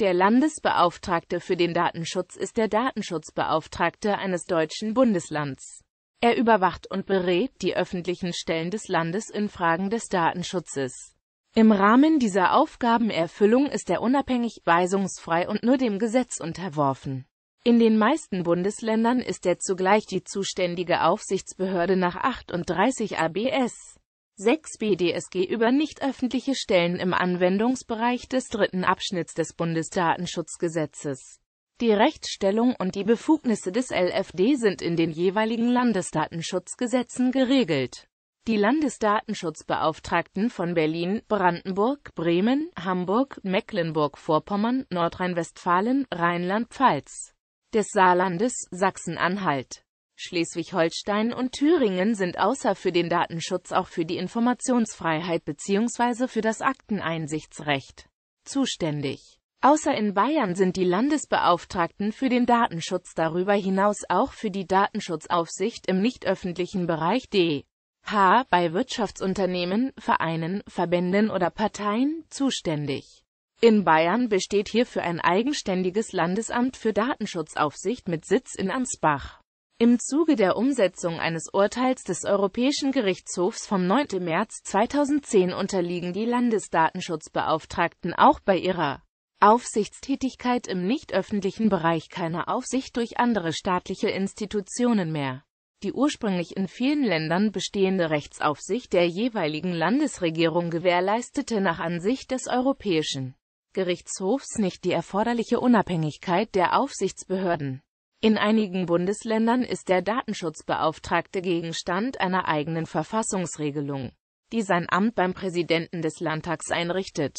Der Landesbeauftragte für den Datenschutz ist der Datenschutzbeauftragte eines deutschen Bundeslands. Er überwacht und berät die öffentlichen Stellen des Landes in Fragen des Datenschutzes. Im Rahmen dieser Aufgabenerfüllung ist er unabhängig, weisungsfrei und nur dem Gesetz unterworfen. In den meisten Bundesländern ist er zugleich die zuständige Aufsichtsbehörde nach 38 ABS. 6 BDSG über nicht öffentliche Stellen im Anwendungsbereich des dritten Abschnitts des Bundesdatenschutzgesetzes. Die Rechtsstellung und die Befugnisse des LFD sind in den jeweiligen Landesdatenschutzgesetzen geregelt. Die Landesdatenschutzbeauftragten von Berlin, Brandenburg, Bremen, Hamburg, Mecklenburg-Vorpommern, Nordrhein-Westfalen, Rheinland-Pfalz, des Saarlandes, Sachsen-Anhalt, Schleswig-Holstein und Thüringen sind außer für den Datenschutz auch für die Informationsfreiheit bzw. für das Akteneinsichtsrecht zuständig. Außer in Bayern sind die Landesbeauftragten für den Datenschutz darüber hinaus auch für die Datenschutzaufsicht im nicht öffentlichen Bereich D. H. bei Wirtschaftsunternehmen, Vereinen, Verbänden oder Parteien zuständig. In Bayern besteht hierfür ein eigenständiges Landesamt für Datenschutzaufsicht mit Sitz in Ansbach. Im Zuge der Umsetzung eines Urteils des Europäischen Gerichtshofs vom 9. März 2010 unterliegen die Landesdatenschutzbeauftragten auch bei ihrer Aufsichtstätigkeit im nicht öffentlichen Bereich keiner Aufsicht durch andere staatliche Institutionen mehr. Die ursprünglich in vielen Ländern bestehende Rechtsaufsicht der jeweiligen Landesregierung gewährleistete nach Ansicht des Europäischen Gerichtshofs nicht die erforderliche Unabhängigkeit der Aufsichtsbehörden. In einigen Bundesländern ist der Datenschutzbeauftragte Gegenstand einer eigenen Verfassungsregelung, die sein Amt beim Präsidenten des Landtags einrichtet.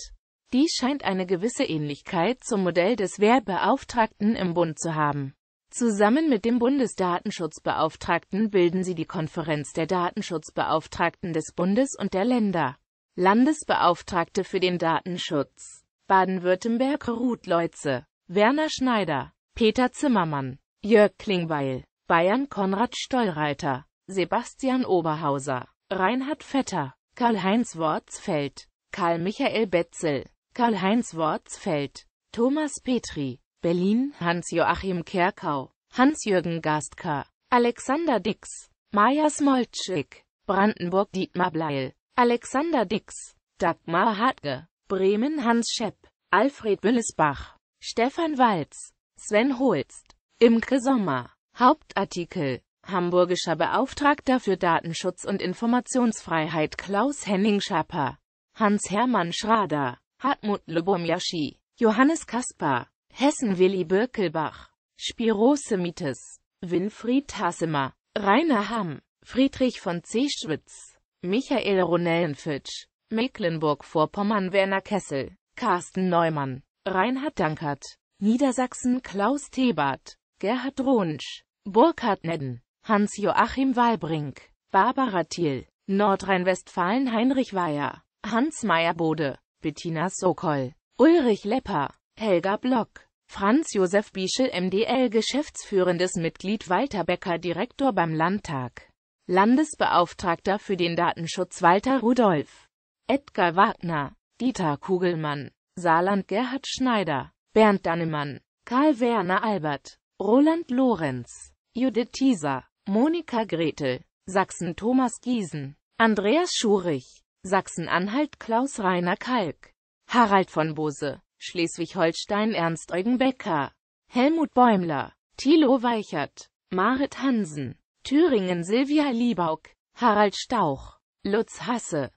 Dies scheint eine gewisse Ähnlichkeit zum Modell des Wehrbeauftragten im Bund zu haben. Zusammen mit dem Bundesdatenschutzbeauftragten bilden sie die Konferenz der Datenschutzbeauftragten des Bundes und der Länder. Landesbeauftragte für den Datenschutz Baden-Württemberg Ruth Leutze, Werner Schneider, Peter Zimmermann Jörg Klingbeil, Bayern Konrad Stollreiter, Sebastian Oberhauser, Reinhard Vetter, Karl-Heinz Wortsfeld, Karl-Michael Betzel, Karl-Heinz Wortsfeld, Thomas Petri, Berlin, Hans-Joachim Kerkau, Hans-Jürgen Gastka, Alexander Dix, Maja Smolczyk, Brandenburg Dietmar Bleil, Alexander Dix, Dagmar Hartge, Bremen Hans Schepp, Alfred Büllesbach, Stefan Walz, Sven Holst, Imke Sommer. Hauptartikel Hamburgischer Beauftragter für Datenschutz und Informationsfreiheit Klaus-Henning Schapper, Hans-Hermann Schrader, Hartmut Lubomyaschi, Johannes Kaspar, Hessen Willi Birkelbach, Spiro Semites, Winfried Hassemer, Rainer Hamm, Friedrich von Zeschwitz, Michael Ronellenfitsch, Mecklenburg-Vorpommern Werner Kessel, Carsten Neumann, Reinhard Dankert, Niedersachsen Klaus Thebart, Gerhard Runsch, Burkhard Nedden, Hans-Joachim Walbrink, Barbara Thiel, Nordrhein-Westfalen Heinrich Weyer, Hans-Meyer Bode, Bettina Sokol, Ulrich Lepper, Helga Block, Franz Josef Bieschel MDL geschäftsführendes Mitglied Walter Becker Direktor beim Landtag, Landesbeauftragter für den Datenschutz Walter Rudolf, Edgar Wagner, Dieter Kugelmann, Saarland Gerhard Schneider, Bernd Dannemann, Karl Werner Albert, Roland Lorenz, Judith Thieser, Monika Gretel, Sachsen Thomas Giesen, Andreas Schurich, Sachsen-Anhalt Klaus-Rainer Kalk, Harald von Bose, Schleswig-Holstein Ernst Eugen Becker, Helmut Bäumler, Thilo Weichert, Marit Hansen, Thüringen Silvia Liebauk, Harald Stauch, Lutz Hasse,